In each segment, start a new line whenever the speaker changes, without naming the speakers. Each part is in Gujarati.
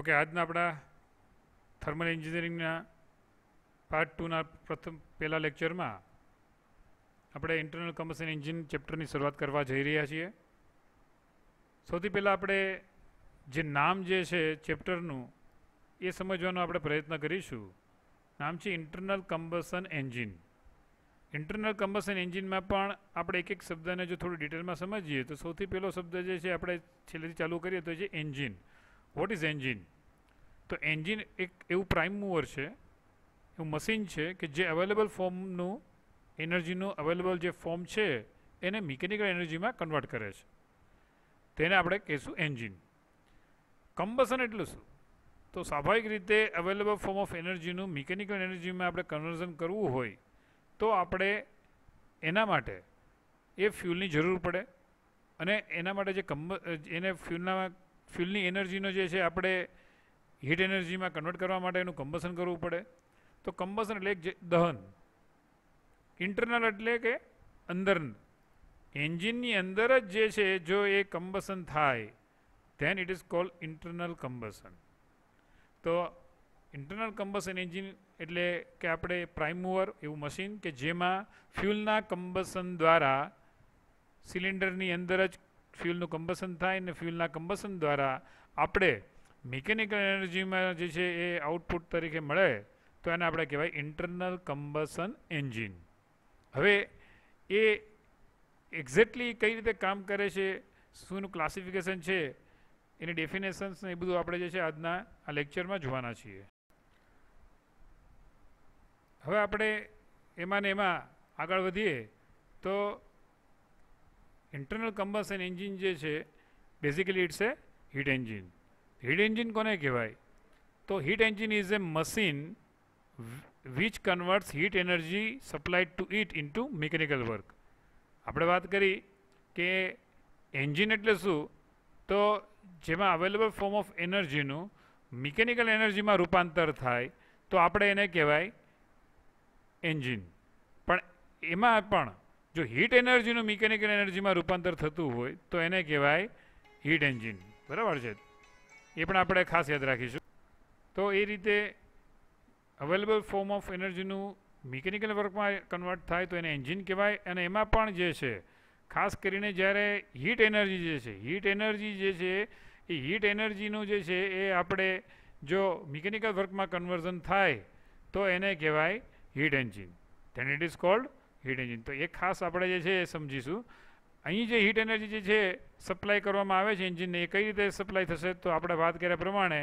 ઓકે આજના આપણા થર્મલ એન્જિનિયરિંગના પાર્ટ ટુના પ્રથમ પહેલા લેક્ચરમાં આપણે ઇન્ટરનલ કમ્બશન એન્જિન ચેપ્ટરની શરૂઆત કરવા જઈ રહ્યા છીએ સૌથી પહેલાં આપણે જે નામ જે છે ચેપ્ટરનું એ સમજવાનો આપણે પ્રયત્ન કરીશું નામ છે internal combustion engine internal combustion એન્જિનમાં પણ આપણે એક એક શબ્દને જો થોડું ડિટેલમાં સમજીએ તો સૌથી પહેલો શબ્દ જે છે આપણે છેલ્લેથી ચાલુ કરીએ તો છે એન્જિન વોટ ઇઝ એન્જિન તો એન્જિન એક એવું પ્રાઇમ મૂવર છે એવું મશીન છે કે જે અવેલેબલ ફોર્મનું એનર્જીનું અવેલેબલ જે ફોર્મ છે એને મિકેનિકલ એનર્જીમાં કન્વર્ટ કરે છે તેને આપણે કહીશું એન્જિન કમ્બસન એટલું શું તો સ્વાભાવિક રીતે અવેલેબલ ફોર્મ ઓફ એનર્જીનું મિકેનિકલ એનર્જીમાં આપણે કન્વર્ઝન કરવું હોય તો આપણે એના માટે એ ફ્યુલની જરૂર પડે અને એના માટે જે કમ્બ એને ફ્યુલના ફ્યુલની એનર્જીનો જે છે આપણે હીટ એનર્જીમાં કન્વર્ટ કરવા માટે એનું કમ્બસન કરવું પડે તો કમ્બસન એટલે એક દહન ઇન્ટરનલ એટલે કે અંદર એન્જિનની અંદર જ જે છે જો એ કમ્બસન થાય then it is call internal combustion તો ઇન્ટરનલ કમ્બસન એન્જિન એટલે કે આપણે પ્રાઇમ મૂવર એવું મશીન કે જેમાં ફ્યુલના કમ્બસન દ્વારા સિલિન્ડરની અંદર જ ફ્યુલનું કમ્બસન થાય ને ફ્યુલના કમ્બસન દ્વારા આપણે મિકેનિકલ એનર્જીમાં જે છે એ આઉટપુટ તરીકે મળે તો એને આપણે કહેવાય ઇન્ટરનલ કમ્બસન એન્જિન હવે એ એક્ઝેક્ટલી કઈ રીતે કામ કરે છે શુંનું ક્લાસિફિકેશન છે એની ડેફિનેશન્સ ને એ બધું આપણે જે છે આજના આ લેક્ચરમાં જોવાના છીએ હવે આપણે એમાં ને એમાં આગળ વધીએ તો ઇન્ટરનલ કમ્બસન એન્જિન જે છે basically it's a heat engine heat engine કોને કહેવાય તો heat engine is a machine which converts heat energy supplied to it into mechanical work આપણે વાત કરી કે એન્જિન એટલે શું તો જેમાં અવેલેબલ ફોર્મ ઓફ એનર્જીનું મિકેનિકલ એનર્જીમાં રૂપાંતર થાય તો આપણે એને કહેવાય એન્જિન પણ એમાં પણ જો હીટ એનર્જીનું મિકેનિકલ એનર્જીમાં રૂપાંતર થતું હોય તો એને કહેવાય હીટ એન્જિન બરાબર છે એ પણ આપણે ખાસ યાદ રાખીશું તો એ રીતે અવેલેબલ ફોર્મ ઓફ એનર્જીનું મિકેનિકલ વર્કમાં કન્વર્ટ થાય તો એને એન્જિન કહેવાય અને એમાં પણ જે છે ખાસ કરીને જ્યારે હીટ એનર્જી જે છે હીટ એનર્જી જે છે એ હીટ એનર્જીનું જે છે એ આપણે જો મિકેનિકલ વર્કમાં કન્વર્ઝન થાય તો એને કહેવાય heat engine then it is called heat engine તો એ ખાસ આપણે જે છે એ સમજીશું અહીં જે હીટ એનર્જી જે છે સપ્લાય કરવામાં આવે છે એન્જિનને એ કઈ રીતે સપ્લાય થશે તો આપણે વાત કર્યા પ્રમાણે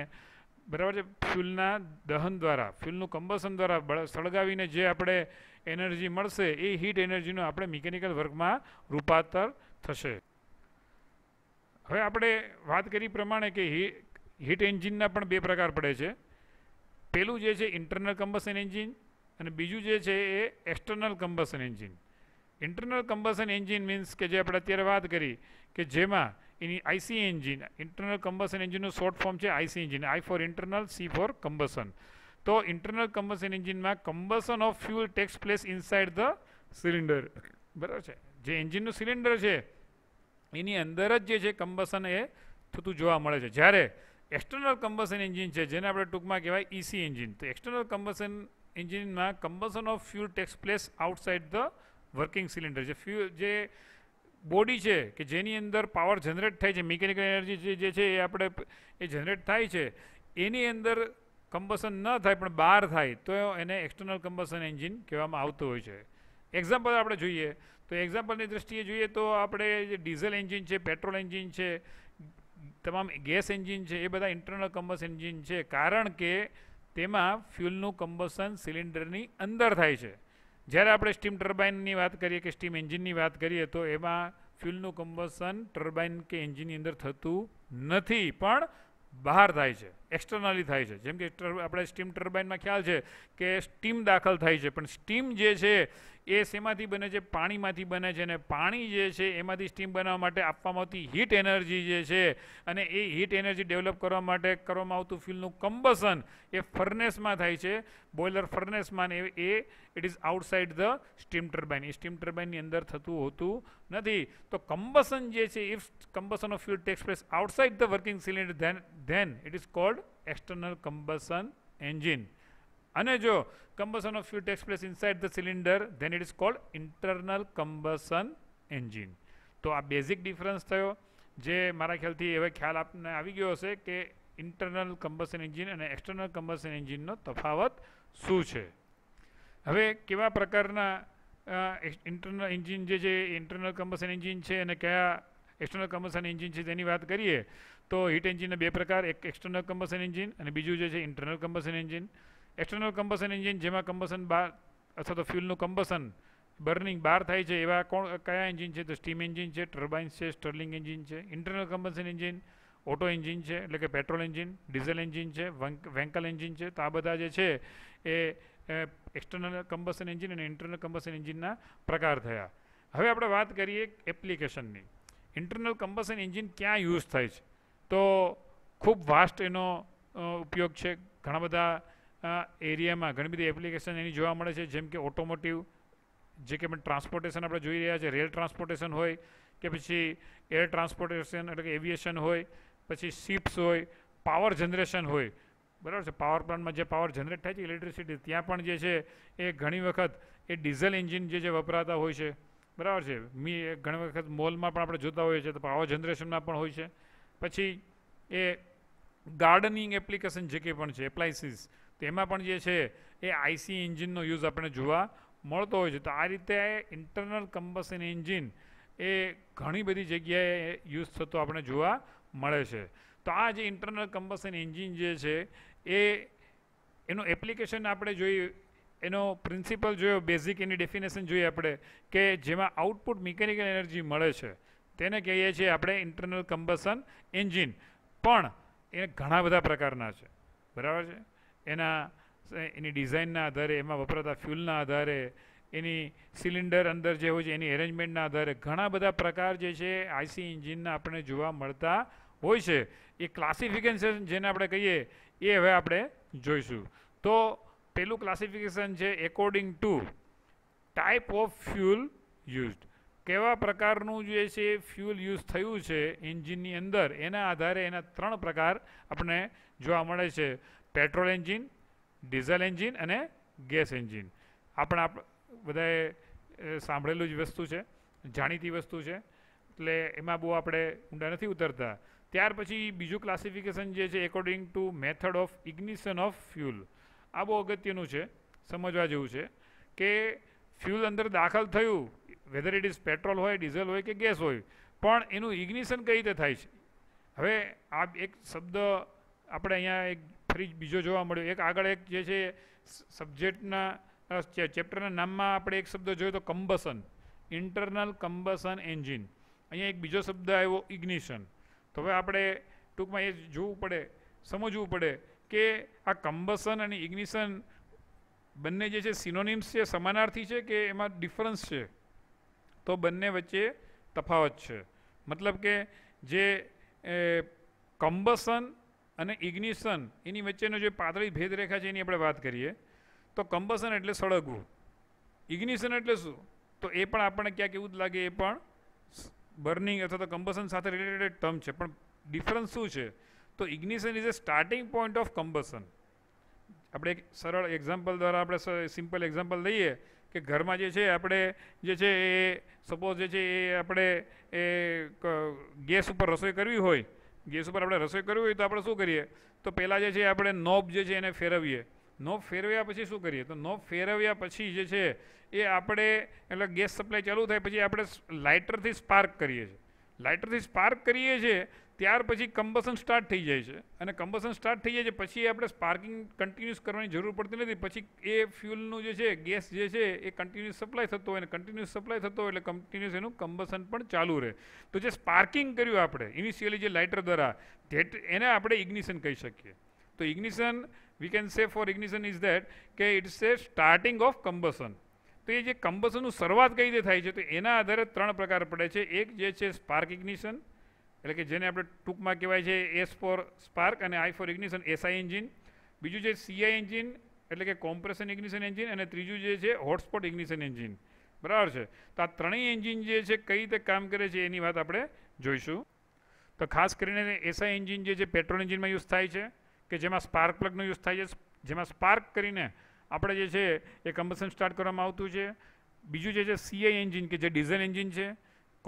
બરાબર છે ફ્યુલના દહન દ્વારા ફ્યુલનું કમ્બસન દ્વારા સળગાવીને જે આપણે એનર્જી મળશે એ હીટ એનર્જીનું આપણે મિકેનિકલ વર્કમાં રૂપાંતર થશે હવે આપણે વાત કરી પ્રમાણે કે હીટ એન્જિનના પણ બે પ્રકાર પડે છે પેલું જે છે ઇન્ટરનલ કમ્બસન એન્જિન અને બીજું જે છે એ external combustion engine internal combustion engine means કે જે આપણે અત્યારે વાત કરી કે જેમાં એની આઈસી એન્જિન ઇન્ટરનલ કમ્બસન એન્જિનનું શોર્ટ ફોર્મ છે IC engine I for internal C for combustion તો ઇન્ટરનલ કમ્બસન એન્જિનમાં combustion of fuel takes place inside the cylinder બરાબર છે જે એન્જિનનું સિલિન્ડર છે એની અંદર જ જે છે કમ્બસન એ થતું જોવા મળે છે જ્યારે એક્સટર્નલ કમ્બસન એન્જિન છે જેને આપણે ટૂંકમાં કહેવાય ઇસી e એન્જિન તો એક્સટર્નલ કમ્બસન એન્જિનમાં combustion of fuel takes place outside the working cylinder જે ફ્યુ જે બોડી છે કે જેની અંદર પાવર જનરેટ થાય છે મિકેનિકલ એનર્જી જે છે એ આપણે એ જનરેટ થાય છે એની અંદર કમ્બસન ન થાય પણ બહાર થાય તો એને એક્સટર્નલ કમ્બસન એન્જિન કહેવામાં આવતું હોય છે એક્ઝામ્પલ આપણે જોઈએ તો એક્ઝામ્પલની દ્રષ્ટિએ જોઈએ તો આપણે જે ડીઝલ એન્જિન છે પેટ્રોલ એન્જિન છે તમામ ગેસ એન્જિન છે એ બધા ઇન્ટરનલ કમ્બસ એન્જિન છે કારણ કે તેમાં ફ્યુલનું કમ્બોસન સિલિન્ડરની અંદર થાય છે જ્યારે આપણે સ્ટીમ ટર્બાઇનની વાત કરીએ કે સ્ટીમ એન્જિનની વાત કરીએ તો એમાં ફ્યુલનું કમ્બોસન ટર્બાઇન કે એન્જિનની અંદર થતું નથી પણ બહાર થાય છે એક્સટર્નલી થાય છે જેમ કે આપણે સ્ટીમ ટર્બાઇનમાં ખ્યાલ છે કે સ્ટીમ દાખલ થાય છે પણ સ્ટીમ જે છે એ શેમાંથી બને છે પાણીમાંથી બને છે અને પાણી જે છે એમાંથી સ્ટીમ બનાવવા માટે આપવામાં આવતી હીટ એનર્જી જે છે અને એ હીટ એનર્જી ડેવલપ કરવા માટે કરવામાં આવતું ફ્યુલનું કમ્બસન એ ફર્નેસમાં થાય છે બોઇલર ફર્નેસમાં એ એ it is outside the steam turbine એ સ્ટીમ ટર્બાઇનની અંદર થતું હોતું નથી તો કમ્બસન જે છે if combustion of fuel takes place outside the working cylinder then then it is called called external combustion engine અને જો combustion of fuel takes place inside the cylinder then it is called internal combustion engine તો આ બેઝિક ડિફરન્સ થયો જે મારા ખ્યાલથી એવો ખ્યાલ આપને આવી ગયો હશે કે ઇન્ટરનલ કમ્બશન એન્જિન અને એક્સટર્નલ કમ્બશન એન્જિનનો તફાવત શું છે હવે કેવા પ્રકારના ઇન્ટરનલ એન્જિન જે છે ઇન્ટરનલ કમ્બસન એન્જિન છે અને કયા એક્સટર્નલ કમ્બશન એન્જિન છે તેની વાત કરીએ તો હીટ એન્જિનના બે પ્રકાર એક એક્સટર્નલ કમ્બશન એન્જિન અને બીજું જે છે internal combustion engine external combustion engine જેમાં કમ્બશન બાર અથવા તો ફ્યુલનું કમ્બશન બર્નિંગ બહાર થાય છે એવા કોણ કયા એન્જિન છે તો સ્ટીમ એન્જિન છે ટર્બાઇન્સ છે સ્ટર્લિંગ એન્જિન છે internal combustion engine Otto engine છે એટલે કે પેટ્રોલ એન્જિન ડીઝલ એન્જિન છે વેન્કલ એન્જિન છે તો આ બધા જે છે એ એક્સટર્નલ કમ્બશન એન્જિન અને ઇન્ટરનલ કમ્બશન એન્જિનના પ્રકાર થયા હવે આપણે વાત કરીએ એપ્લિકેશનની ઇન્ટરનલ કમ્બશન એન્જિન ક્યાં યુઝ થાય છે તો ખૂબ વાસ્ટ એનો ઉપયોગ છે ઘણા બધા એરિયામાં ઘણી બધી એપ્લિકેશન એની જોવા મળે છે જેમ કે ઓટોમોટિવ જે કે ટ્રાન્સપોર્ટેશન આપણે જોઈ રહ્યા છે રેલ ટ્રાન્સપોર્ટેશન હોય કે પછી એર ટ્રાન્સપોર્ટેશન એટલે કે એવિએશન હોય પછી શિપ્સ હોય પાવર જનરેશન હોય બરાબર છે પાવર પ્લાન્ટમાં જે પાવર જનરેટ થાય છે ઇલેક્ટ્રિસિટી ત્યાં પણ જે છે એ ઘણી વખત એ ડીઝલ એન્જિન જે જે વપરાતા હોય છે બરાબર છે મી ઘણી વખત મોલમાં પણ આપણે જોતા હોઈએ છીએ તો પાવર જનરેશનમાં પણ હોય છે પછી એ ગાર્ડનિંગ એપ્લિકેશન જે કંઈ પણ છે એપ્લાયસીસ તેમાં પણ જે છે એ આઈસી એન્જિનનો યુઝ આપણે જોવા મળતો હોય છે તો આ રીતે ઇન્ટરનલ કમ્બસન એન્જિન એ ઘણી બધી જગ્યાએ યુઝ થતો આપણે જોવા મળે છે તો આ જે ઇન્ટરનલ કમ્બસન એન્જિન જે છે એ એનું એપ્લિકેશન આપણે જોઈ એનો પ્રિન્સિપલ જોયો બેઝિક એની ડેફિનેશન જોઈએ આપણે કે જેમાં આઉટપુટ મિકેનિકલ એનર્જી મળે છે તેને કહીએ છીએ આપણે ઇન્ટરનલ કમ્બસન એન્જિન પણ એ ઘણા બધા પ્રકારના છે બરાબર છે એના એની ડિઝાઇનના આધારે એમાં વપરાતા ફ્યુલના આધારે એની સિલિન્ડર અંદર જે હોય છે એની એરેન્જમેન્ટના આધારે ઘણા બધા પ્રકાર જે છે આઈસી એન્જિનના આપણને જોવા મળતા હોય છે એ ક્લાસિફિકેશન જેને આપણે કહીએ એ હવે આપણે જોઈશું તો પેલું ક્લાસિફિકેશન છે according to type of fuel used કેવા પ્રકારનું જે છે ફ્યુલ યુઝ થયું છે એન્જિનની અંદર એના આધારે એના ત્રણ પ્રકાર આપણે જોવા મળે છે પેટ્રોલ એન્જિન ડીઝલ એન્જિન અને ગેસ એન્જિન આપણે આપ બધાએ સાંભળેલું જ વસ્તુ છે જાણીતી વસ્તુ છે એટલે એમાં બહુ આપણે ઊંડા નથી ઉતરતા ત્યાર પછી બીજું ક્લાસિફિકેશન જે છે according to method of ignition of fuel આ બહુ અગત્યનું છે સમજવા જેવું છે કે ફ્યુલ અંદર દાખલ થયું વેધર ઇટ ઇઝ પેટ્રોલ હોય ડીઝલ હોય કે ગેસ હોય પણ એનું ઇગ્નિશન કઈ રીતે થાય છે હવે આ એક શબ્દ આપણે અહીંયા એક ફ્રીજ બીજો જોવા મળ્યો એક આગળ એક જે છે સબ્જેક્ટના ચેપ્ટરના નામમાં આપણે એક શબ્દ જોયો તો કમ્બસન ઇન્ટરનલ કમ્બસન એન્જિન અહીંયા એક બીજો શબ્દ આવ્યો ઇગ્નિશન તો હવે આપણે ટૂંકમાં એ જોવું પડે સમજવું પડે કે આ કમ્બસન અને ઇગ્નિશન બંને જે છે સિનોનિમ્સ છે સમાનાર્થી છે કે એમાં ડિફરન્સ છે તો બંને વચ્ચે તફાવત છે મતલબ કે જે કમ્બસન અને ઇગ્નિશન એની વચ્ચેનો જે પાતળી ભેદરેખા છે એની આપણે વાત કરીએ તો કમ્બસન એટલે સળગવું ઇગ્નિશન એટલે શું તો એ પણ આપણને ક્યાંક એવું જ લાગે એ પણ બર્નિંગ અથવા તો કમ્બસન સાથે રિલેટેડ ટર્મ છે પણ ડિફરન્સ શું છે તો ignition is a starting point of combustion આપણે એક સરળ એક્ઝામ્પલ દ્વારા આપણે સિમ્પલ એક્ઝામ્પલ લઈએ કે ઘરમાં જે છે આપણે જે છે એ સપોઝ જે છે એ આપણે એ ગેસ ઉપર રસોઈ કરવી હોય ગેસ ઉપર આપણે રસોઈ કરવી હોય તો આપણે શું કરીએ તો પહેલાં જે છે આપણે નોબ જે છે એને ફેરવીએ નોબ ફેરવ્યા પછી શું કરીએ તો નોબ ફેરવ્યા પછી જે છે એ આપણે એટલે ગેસ સપ્લાય ચાલુ થાય પછી આપણે લાઇટરથી સ્પાર્ક કરીએ છીએ લાઇટરથી સ્પાર્ક કરીએ છીએ ત્યાર પછી કમ્બસન સ્ટાર્ટ થઈ જાય છે અને કમ્બસન સ્ટાર્ટ થઈ જાય છે પછી આપણે સ્પાર્કિંગ કન્ટિન્યુઅસ કરવાની જરૂર પડતી નથી પછી એ ફ્યુલનું જે છે ગેસ જે છે એ કન્ટિન્યુઅસ સપ્લાય થતો હોય અને કન્ટિન્યુઅસ સપ્લાય થતો હોય એટલે કન્ટિન્યુઅસ એનું કમ્બસન પણ ચાલુ રહે તો જે સ્પાર્કિંગ કર્યું આપણે ઇનિશિયલી જે લાઇટર દ્વારા ધેટ એને આપણે ઇગ્નિશન કહી શકીએ તો ignition we can say for ignition is that કે it's a starting of combustion તો એ જે કમ્બસનનું શરૂઆત કઈ રીતે થાય છે તો એના આધારે ત્રણ પ્રકાર પડે છે એક જે છે સ્પાર્ક ઇગ્નિશન એટલે કે જેને આપણે ટૂંકમાં કહેવાય છે એસ ફોર સ્પાર્ક અને I for ignition SI engine બીજું છે સીઆઈ એન્જિન એટલે કે કોમ્પ્રેશન ઇગ્નિશન એન્જિન અને ત્રીજું જે છે હોટસ્પોટ ઇગ્નિશન એન્જિન બરાબર છે તો આ ત્રણેય એન્જિન જે છે કઈ રીતે કામ કરે છે એની વાત આપણે જોઈશું તો ખાસ કરીને એસઆઈ એન્જિન જે છે પેટ્રોલ એન્જિનમાં યુઝ થાય છે કે જેમાં સ્પાર્ક પ્લગનો યુઝ થાય છે જેમાં સ્પાર્ક કરીને આપણે જે છે એ કમ્બશન સ્ટાર્ટ કરવામાં આવતું છે બીજું જે છે સીઆઈ એન્જિન કે જે ડીઝલ એન્જિન છે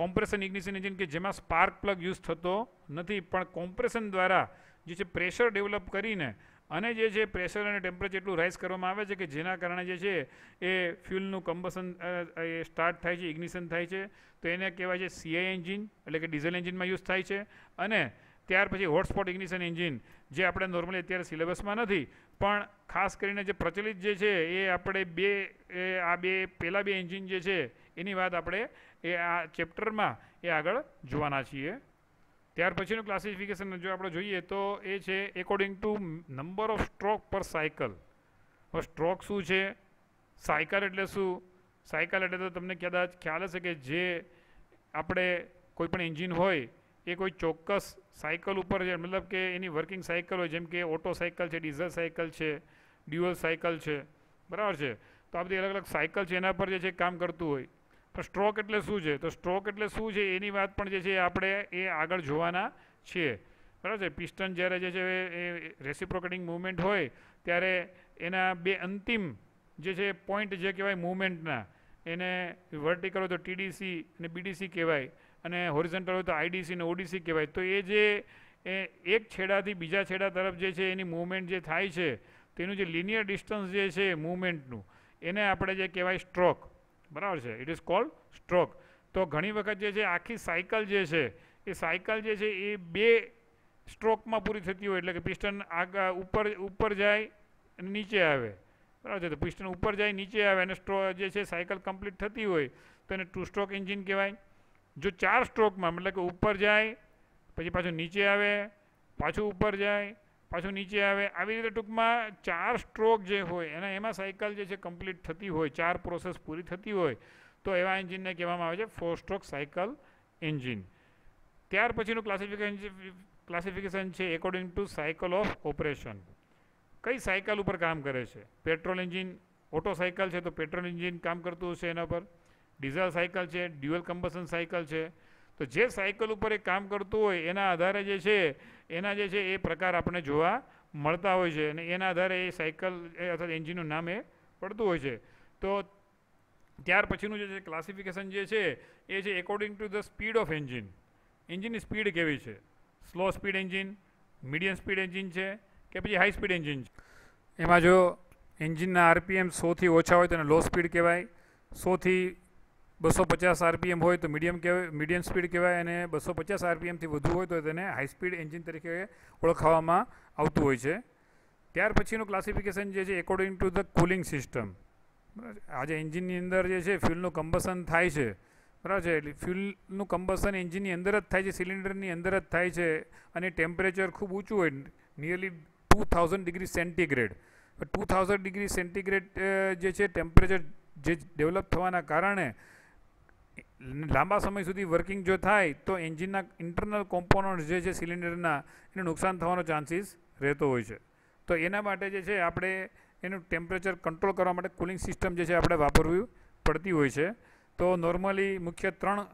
કોમ્પ્રેશન ઇગ્નિશન એન્જિન કે જેમાં સ્પાર્ક પ્લગ યુઝ થતો નથી પણ કોમ્પ્રેશન દ્વારા જે છે પ્રેશર ડેવલપ કરીને અને જે છે પ્રેશર અને ટેમ્પરેચર એટલું રાઇઝ કરવામાં આવે છે કે જેના કારણે જે છે એ ફ્યુલનું કમ્બસન એ સ્ટાર્ટ થાય છે ઇગ્નિશન થાય છે તો એને કહેવાય છે સીઆઈ એન્જિન એટલે કે ડીઝલ એન્જિનમાં યુઝ થાય છે અને ત્યાર પછી હોટસ્પોટ ઇગ્નિશન એન્જિન જે આપણે નોર્મલી અત્યારે સિલેબસમાં નથી પણ ખાસ કરીને જે પ્રચલિત જે છે એ આપણે બે આ બે પહેલાં બે એન્જિન જે છે એની વાત આપણે એ આ ચેપ્ટરમાં એ આગળ જોવાના છીએ ત્યાર પછીનું ક્લાસિફિકેશન જો આપણે જોઈએ તો એ છે according to number of stroke per cycle stroke શું છે સાયકલ એટલે શું સાયકલ એટલે તો તમને કદાચ ખ્યાલ હશે કે જે આપણે કોઈપણ એન્જિન હોય એ કોઈ ચોક્કસ સાયકલ ઉપર છે મતલબ કે એની વર્કિંગ સાયકલ હોય જેમ કે ઓટો સાયકલ છે ડીઝલ સાયકલ છે ડ્યુઅલ સાયકલ છે બરાબર છે તો આ બધી અલગ અલગ સાયકલ છે એના પર જે છે કામ કરતું હોય પણ સ્ટ્રોક એટલે શું છે તો સ્ટ્રોક એટલે શું છે એની વાત પણ જે છે આપણે એ આગળ જોવાના છીએ બરાબર છે પિસ્ટન જ્યારે જે છે એ રેસિપ્રોકેટિંગ મૂવમેન્ટ હોય ત્યારે એના બે અંતિમ જે છે પોઈન્ટ જે કહેવાય મૂવમેન્ટના એને વર્ટિકલ હોય તો ટીડીસી અને બીડીસી કહેવાય અને હોરિઝન્ટલ હોય તો આઈડીસી ને ઓડીસી કહેવાય તો એ જે એક છેડાથી બીજા છેડા તરફ જે છે એની મૂવમેન્ટ જે થાય છે તેનું જે લિનિયર ડિસ્ટન્સ જે છે મૂવમેન્ટનું એને આપણે જે કહેવાય સ્ટ્રોક બરાબર છે ઇટ ઇઝ કોલ્ડ સ્ટ્રોક તો ઘણી વખત જે છે આખી સાયકલ જે છે એ સાયકલ જે છે એ બે સ્ટ્રોકમાં પૂરી થતી હોય એટલે કે પિસ્ટન આગળ ઉપર ઉપર જાય અને નીચે આવે બરાબર છે તો પિસ્ટન ઉપર જાય નીચે આવે અને સ્ટ્રો જે છે સાયકલ કમ્પ્લીટ થતી હોય તો એને ટુ સ્ટ્રોક એન્જિન કહેવાય જો ચાર સ્ટ્રોકમાં મતલબ કે ઉપર જાય પછી પાછું નીચે આવે પાછું ઉપર જાય પાછું નીચે આવે આવી રીતે ટૂંકમાં ચાર સ્ટ્રોક જે હોય એના એમાં સાયકલ જે છે કમ્પ્લીટ થતી હોય ચાર પ્રોસેસ પૂરી થતી હોય તો એવા એન્જિનને કહેવામાં આવે છે ફોર સ્ટ્રોક સાયકલ એન્જિન ત્યાર પછીનું ક્લાસિફિકેશન ક્લાસિફિકેશન છે according to cycle of operation કઈ સાયકલ ઉપર કામ કરે છે પેટ્રોલ એન્જિન ઓટો સાયકલ છે તો પેટ્રોલ એન્જિન કામ કરતું હશે એના પર ડીઝલ સાયકલ છે ડ્યુઅલ કમ્બશન સાયકલ છે તો જે સાયકલ ઉપર એ કામ કરતું હોય એના આધારે જે છે એના જે છે એ પ્રકાર આપણને જોવા મળતા હોય છે અને એના આધારે એ સાયકલ અથવા એન્જિનનું નામ એ પડતું હોય છે તો ત્યાર પછીનું જે છે ક્લાસિફિકેશન જે છે એ છે according to the speed of engine એન્જિનની સ્પીડ કેવી છે slow speed engine medium speed engine છે કે પછી હાઈ સ્પીડ એન્જિન છે એમાં જો એન્જિનના આરપીએમ સોથી ઓછા હોય તો એને લો સ્પીડ કહેવાય સોથી બસો પચાસ આરપીએમ હોય તો મીડિયમ કહેવાય મીડિયમ સ્પીડ કહેવાય અને બસો પચાસ આરપીએમથી વધુ હોય તો તેને હાઈ સ્પીડ એન્જિન તરીકે ઓળખાવામાં આવતું હોય છે ત્યાર પછીનું ક્લાસિફિકેશન જે છે according to the cooling system બરાબર આજે એન્જિનની અંદર જે છે ફ્યુલનું કમ્બસન થાય છે બરાબર છે એટલે ફ્યુલનું કમ્બસન એન્જિનની અંદર જ થાય છે સિલિન્ડરની અંદર જ થાય છે અને ટેમ્પરેચર ખૂબ ઊંચું હોય nearly two thousand degree centigrade two thousand degree centigrade જે છે ટેમ્પરેચર જે ડેવલપ થવાના કારણે લાંબા સમય સુધી વર્કિંગ જો થાય તો એન્જિનના ઇન્ટરનલ કોમ્પોનન્ટ્સ જે છે સિલિન્ડરના એને નુકસાન થવાનો ચાન્સીસ રહેતો હોય છે તો એના માટે જે છે આપણે એનું ટેમ્પરેચર કંટ્રોલ કરવા માટે કુલિંગ સિસ્ટમ જે છે આપણે વાપરવી પડતી હોય છે તો નોર્મલી મુખ્ય ત્રણ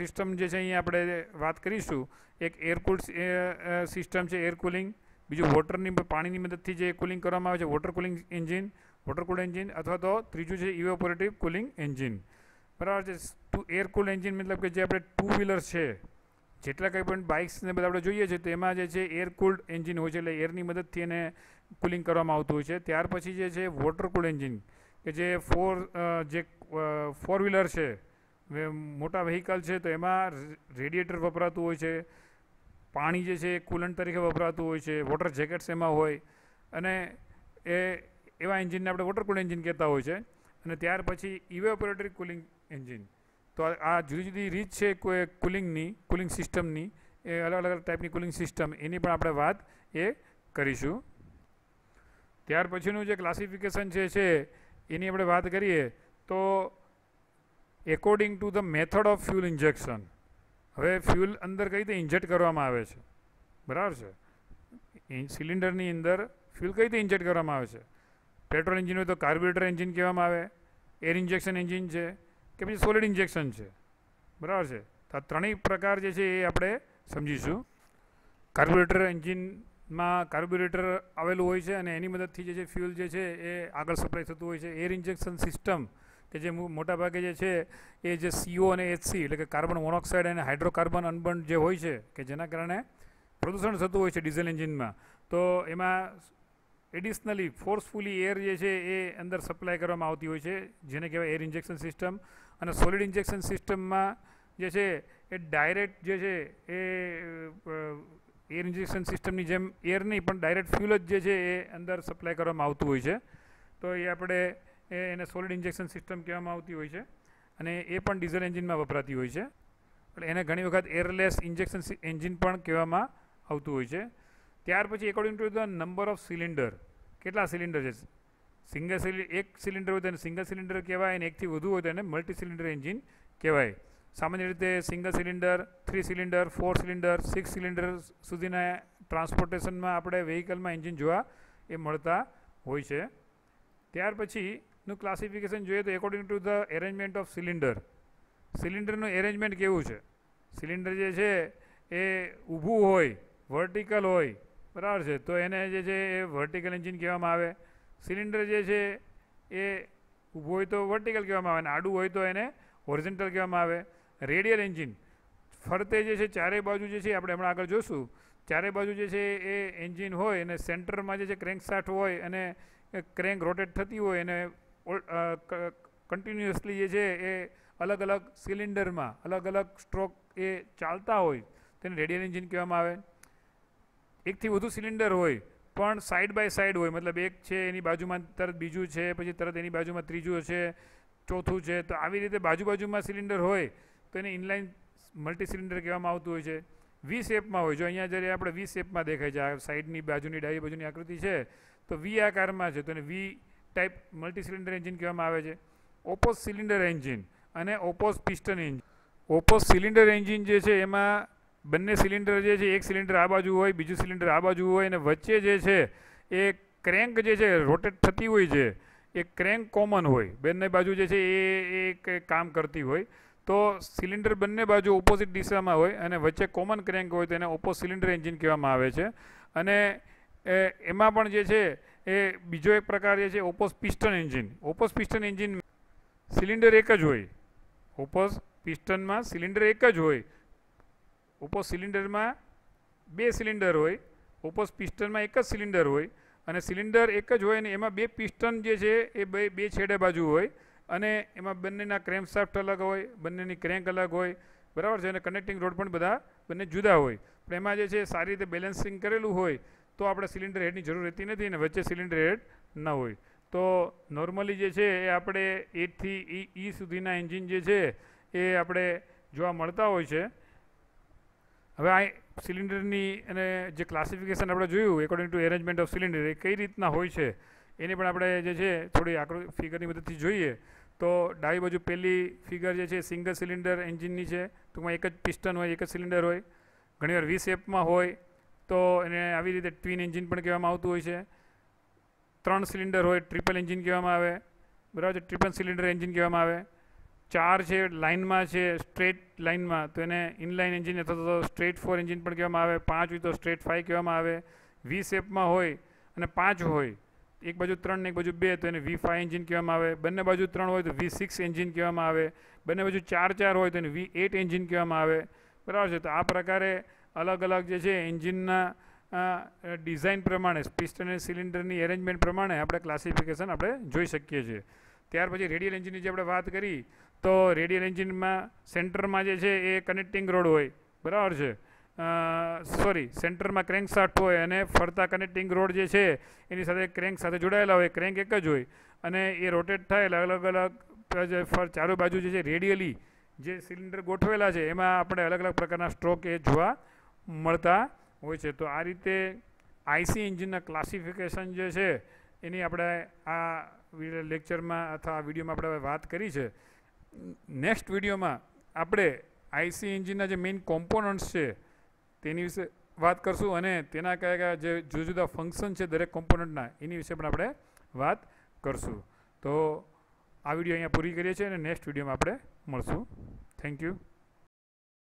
સિસ્ટમ જે છે અહીંયા આપણે વાત કરીશું એક એરકુલ સિસ્ટમ છે એર કુલિંગ બીજું વોટરની પાણીની મદદથી જે કુલિંગ કરવામાં આવે છે water cooling engine water cool engine અથવા તો ત્રીજું છે ઇવેપોરેટિવ કુલિંગ એન્જિન બરાબર છે ટુ એરકુલ એન્જિન મતલબ કે જે આપણે ટુ વ્હીલર છે જેટલા કંઈ પણ બાઇક્સને બધા આપણે જોઈએ છીએ તો એમાં જે છે એર કુલ્ડ એન્જિન હોય છે એટલે એરની મદદથી એને કુલિંગ કરવામાં આવતું હોય છે ત્યાર પછી જે છે વોટર કુલ્ડ એન્જિન કે જે ફોર જે ફોર વ્હીલર છે મોટા વ્હીકલ છે તો એમાં રેડિએટર વપરાતું હોય છે પાણી જે છે એ કુલન્ટ તરીકે વપરાતું હોય છે વોટર જેકેટ્સ એમાં હોય અને એ એવા એન્જિનને આપણે વોટર કુલ્ડ એન્જિન કહેતા હોય છે અને ત્યાર પછી ઇવેપોરેટરી કુલિંગ એન્જિન તો આ જુદી જુદી રીત છે કોઈ કુલિંગની કુલિંગ સિસ્ટમની એ અલગ અલગ ટાઈપની કુલિંગ સિસ્ટમ એની પણ આપણે વાત એ કરીશું ત્યાર પછીનું જે ક્લાસિફિકેશન જે છે એની આપણે વાત કરીએ તો according to the method of fuel injection હવે ફ્યુલ અંદર કઈ રીતે ઇન્જેક્ટ કરવામાં આવે છે બરાબર છે સિલિન્ડરની અંદર ફ્યુલ કઈ રીતે ઇન્જેક્ટ કરવામાં આવે છે પેટ્રોલ એન્જિન હોય તો કાર્બ્યુરેટર એન્જિન કહેવામાં આવે એર ઇન્જેક્શન એન્જિન છે કે પછી સોલિડ ઇન્જેક્શન છે બરાબર છે તો આ ત્રણેય પ્રકાર જે છે એ આપણે સમજીશું કાર્બ્યુરેટર એન્જિનમાં કાર્બ્યુરેટર આવેલું હોય છે અને એની મદદથી જે છે ફ્યુલ જે છે એ આગળ સપ્લાય થતું હોય છે એર ઇન્જેક્શન સિસ્ટમ કે જે મોટાભાગે જે છે એ જે સીઓ અને એચસી એટલે કે કાર્બન મોનોક્સાઇડ અને હાઇડ્રોકાર્બન અનબર્ન જે હોય છે કે જેના કારણે પ્રદૂષણ થતું હોય છે ડીઝલ એન્જિનમાં તો એમાં એડિશનલી ફોર્સફુલી એર જે છે એ અંદર સપ્લાય કરવામાં આવતી હોય છે જેને કહેવાય એર ઇન્જેક્શન સિસ્ટમ અને સોલિડ ઇન્જેક્શન સિસ્ટમમાં જે છે એ ડાયરેક્ટ જે છે એ એર ઇન્જેક્શન સિસ્ટમની જેમ એર નહીં પણ ડાયરેક્ટ ફ્યુલ જ જે છે એ અંદર સપ્લાય કરવામાં આવતું હોય છે તો એ આપણે એને સોલિડ ઇન્જેક્શન સિસ્ટમ કહેવામાં આવતી હોય છે અને એ પણ ડીઝલ એન્જિનમાં વપરાતી હોય છે એટલે એને ઘણી વખત એરલેસ ઇન્જેક્શન એન્જિન પણ કહેવામાં આવતું હોય છે ત્યાર પછી according to the number of cylinder કેટલા સિલિન્ડર છે સિંગલ સિલિન્ડર એક સિલિન્ડર હોય તેને સિંગલ સિલિન્ડર કહેવાય અને એકથી વધુ હોય તેને મલ્ટી સિલિન્ડર એન્જિન કહેવાય સામાન્ય રીતે single cylinder three cylinder four cylinder six cylinder સુધીના ટ્રાન્સપોર્ટેશનમાં આપણે વેહિકલમાં એન્જિન જોવા એ મળતા હોય છે ત્યાર પછીનું ક્લાસિફિકેશન જોઈએ તો according to the arrangement of cylinder સિલિન્ડરનું એરેન્જમેન્ટ કેવું છે સિલિન્ડર જે છે એ ઊભું હોય વર્ટિકલ હોય બરાબર છે તો એને જે છે એ વર્ટિકલ એન્જિન કહેવામાં આવે સિલિન્ડર જે છે એ ઊભો હોય તો વર્ટિકલ કહેવામાં આવે અને આડું હોય તો એને હોરિઝન્ટલ કહેવામાં આવે રેડિયલ એન્જિન ફરતે જે છે ચારે બાજુ જે છે આપણે હમણાં આગળ જોશું ચારેય બાજુ જે છે એ એન્જિન હોય અને સેન્ટરમાં જે છે ક્રેન્ક સાટ હોય અને ક્રેન્ક રોટેટ થતી હોય અને કન્ટિન્યુઅસલી જે છે એ અલગ અલગ સિલિન્ડરમાં અલગ અલગ સ્ટ્રોક એ ચાલતા હોય તેને રેડિયલ એન્જિન કહેવામાં આવે એકથી વધુ સિલિન્ડર હોય પણ સાઈડ બાય સાઈડ હોય મતલબ એક છે એની બાજુમાં તરત બીજું છે પછી તરત એની બાજુમાં ત્રીજું છે ચોથું છે તો આવી રીતે બાજુ બાજુમાં સિલિન્ડર હોય તો એને ઇનલાઇન મલ્ટી સિલિન્ડર કહેવામાં આવતું હોય છે વી શેપમાં હોય જો અહીંયા જ્યારે આપણે વી શેપમાં દેખાય છે આ સાઈડની બાજુની ડાબી બાજુની આકૃતિ છે તો વી આકારમાં છે તો એને V type multi cylinder engine કહેવામાં આવે છે ઓપોઝ સિલિન્ડર એન્જિન અને oppose piston engine oppose cylinder engine જે છે એમાં બંને સિલિન્ડર જે છે એક સિલિન્ડર આ બાજુ હોય બીજું સિલિન્ડર આ બાજુ હોય અને વચ્ચે જે છે એ ક્રેન્ક જે છે રોટેટ થતી હોય છે એ ક્રેન્ક કોમન હોય બંને બાજુ જે છે એ એક કામ કરતી હોય તો સિલિન્ડર બંને બાજુ ઓપોઝિટ દિશામાં હોય અને વચ્ચે કોમન ક્રેન્ક હોય તો એને ઓપો સિલિન્ડર એન્જિન કહેવામાં આવે છે અને એમાં પણ જે છે એ બીજો એક પ્રકાર જે છે oppose piston engine oppose piston engine cylinder એક જ હોય ઓપોસ પિસ્ટનમાં સિલિન્ડર એક જ હોય ઓપોસ સિલિન્ડરમાં બે સિલિન્ડર હોય ઓપોસ પિસ્ટનમાં એક જ સિલિન્ડર હોય અને સિલિન્ડર એક જ હોય ને એમાં બે પિસ્ટન જે છે એ બે બે છેડે બાજુ હોય અને એમાં બંનેના ક્રેમ્પશાફ્ટ અલગ હોય બંનેની ક્રેન્ક અલગ હોય બરાબર છે અને કનેક્ટિંગ રોડ પણ બધા બંને જુદા હોય પણ એમાં જે છે સારી રીતે બેલેન્સિંગ કરેલું હોય તો આપણે સિલિન્ડર હેડની જરૂર રહેતી નથી અને વચ્ચે સિલિન્ડર હેડ ન હોય તો નોર્મલી જે છે એ આપણે એટથી ઈ સુધીના એન્જિન જે છે એ આપણે જોવા મળતા હોય છે હવે આ સિલિન્ડરની અને જે ક્લાસિફિકેશન આપણે જોયું according to arrangement of cylinder એ કઈ રીતના હોય છે એની પણ આપણે જે છે થોડી આકૃતિ ફિગરની મદદથી જોઈએ તો ડાબી બાજુ પહેલી ફિગર જે છે સિંગલ સિલિન્ડર એન્જિનની છે ટૂંકમાં એક જ પિસ્ટન હોય એક જ સિલિન્ડર હોય ઘણીવાર વી શેપમાં હોય તો એને આવી રીતે ટ્વિન એન્જિન પણ કહેવામાં આવતું હોય છે ત્રણ સિલિન્ડર હોય ટ્રિપલ એન્જિન કહેવામાં આવે બરાબર છે ટ્રિપલ સિલિન્ડર એન્જિન કહેવામાં આવે ચાર છે લાઇનમાં છે સ્ટ્રેટ લાઇનમાં તો એને ઇનલાઇન એન્જિન અથવા તો સ્ટ્રેટ ફોર એન્જિન પણ કહેવામાં આવે પાંચ હોય તો સ્ટ્રેટ ફાઇવ કહેવામાં આવે વી શેપમાં હોય અને પાંચ હોય એક બાજુ ત્રણ ને એક બાજુ બે તો એને વી ફાઇવ એન્જિન કહેવામાં આવે બંને બાજુ ત્રણ હોય તો વી સિક્સ એન્જિન કહેવામાં આવે બંને બાજુ ચાર ચાર હોય તો એને વી એટ એન્જિન કહેવામાં આવે બરાબર છે તો આ પ્રકારે અલગ અલગ જે છે એન્જિનના ડિઝાઇન પ્રમાણે પિસ્ટન અને સિલિન્ડરની એરેન્જમેન્ટ પ્રમાણે આપણે ક્લાસિફિકેશન આપણે જોઈ શકીએ છીએ ત્યાર પછી રેડિયલ એન્જિનની જે આપણે વાત કરી તો રેડિયલ એન્જિનમાં સેન્ટરમાં જે છે એ કનેક્ટિંગ રોડ હોય બરાબર છે સોરી સેન્ટરમાં ક્રેન્ક ક્રેન્કશાફ્ટ હોય અને ફરતા કનેક્ટિંગ રોડ જે છે એની સાથે ક્રેન્ક સાથે જોડાયેલા હોય ક્રેન્ક એક જ હોય અને એ રોટેટ થાય અલગ અલગ ચારો બાજુ જે છે રેડિયલી જે સિલિન્ડર ગોઠવેલા છે એમાં આપણે અલગ અલગ પ્રકારના સ્ટ્રોક એ જોવા મળતા હોય છે તો આ રીતે આઈસી એન્જિનના ક્લાસિફિકેશન જે છે એની આપણે આ લેક્ચરમાં અથવા આ વિડીયોમાં આપણે વાત કરી છે નેક્સ્ટ વિડીયોમાં આપણે આઈસી એન્જિનના જે મેઇન કોમ્પોનન્ટ્સ છે તેની વિશે વાત કરશું અને તેના કયા કયા જે જુદા જુદા ફંક્શન છે દરેક કોમ્પોનન્ટના એની વિશે પણ આપણે વાત કરશું તો આ વિડીયો અહીંયા પૂરી કરીએ છીએ અને નેક્સ્ટ વિડીયોમાં આપણે મળશું થેન્ક યુ